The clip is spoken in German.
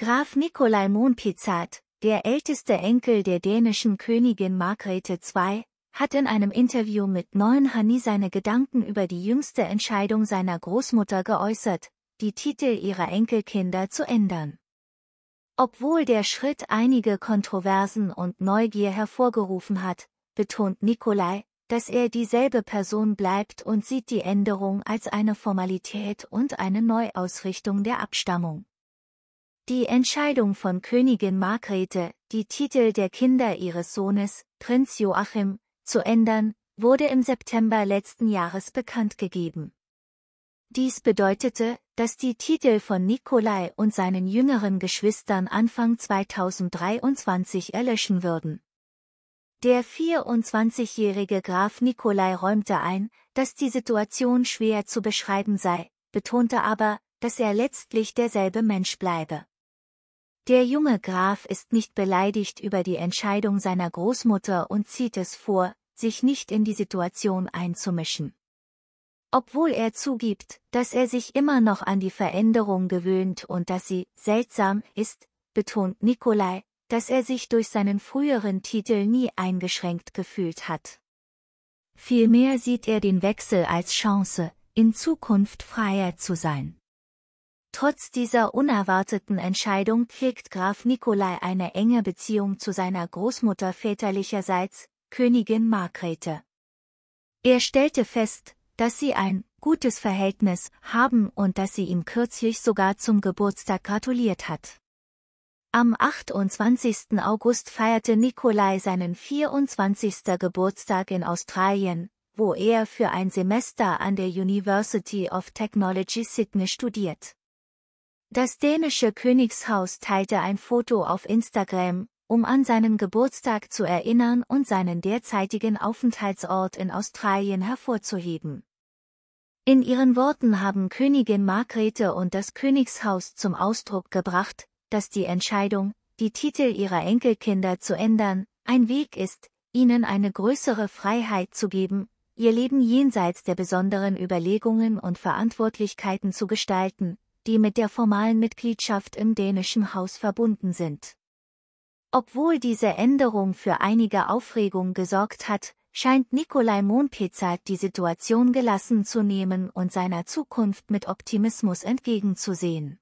Graf Nikolai Monpizat, der älteste Enkel der dänischen Königin Margrethe II, hat in einem Interview mit Neuen Hani seine Gedanken über die jüngste Entscheidung seiner Großmutter geäußert, die Titel ihrer Enkelkinder zu ändern. Obwohl der Schritt einige Kontroversen und Neugier hervorgerufen hat, betont Nikolai, dass er dieselbe Person bleibt und sieht die Änderung als eine Formalität und eine Neuausrichtung der Abstammung. Die Entscheidung von Königin Margrethe, die Titel der Kinder ihres Sohnes, Prinz Joachim, zu ändern, wurde im September letzten Jahres bekannt gegeben. Dies bedeutete, dass die Titel von Nikolai und seinen jüngeren Geschwistern Anfang 2023 erlöschen würden. Der 24-jährige Graf Nikolai räumte ein, dass die Situation schwer zu beschreiben sei, betonte aber, dass er letztlich derselbe Mensch bleibe. Der junge Graf ist nicht beleidigt über die Entscheidung seiner Großmutter und zieht es vor, sich nicht in die Situation einzumischen. Obwohl er zugibt, dass er sich immer noch an die Veränderung gewöhnt und dass sie seltsam ist, betont Nikolai, dass er sich durch seinen früheren Titel nie eingeschränkt gefühlt hat. Vielmehr sieht er den Wechsel als Chance, in Zukunft freier zu sein. Trotz dieser unerwarteten Entscheidung pflegt Graf Nikolai eine enge Beziehung zu seiner Großmutter väterlicherseits, Königin Margrethe. Er stellte fest, dass sie ein gutes Verhältnis haben und dass sie ihm kürzlich sogar zum Geburtstag gratuliert hat. Am 28. August feierte Nikolai seinen 24. Geburtstag in Australien, wo er für ein Semester an der University of Technology Sydney studiert. Das dänische Königshaus teilte ein Foto auf Instagram, um an seinen Geburtstag zu erinnern und seinen derzeitigen Aufenthaltsort in Australien hervorzuheben. In ihren Worten haben Königin Margrethe und das Königshaus zum Ausdruck gebracht, dass die Entscheidung, die Titel ihrer Enkelkinder zu ändern, ein Weg ist, ihnen eine größere Freiheit zu geben, ihr Leben jenseits der besonderen Überlegungen und Verantwortlichkeiten zu gestalten, die mit der formalen Mitgliedschaft im dänischen Haus verbunden sind. Obwohl diese Änderung für einige Aufregung gesorgt hat, scheint Nikolai Monpezat die Situation gelassen zu nehmen und seiner Zukunft mit Optimismus entgegenzusehen.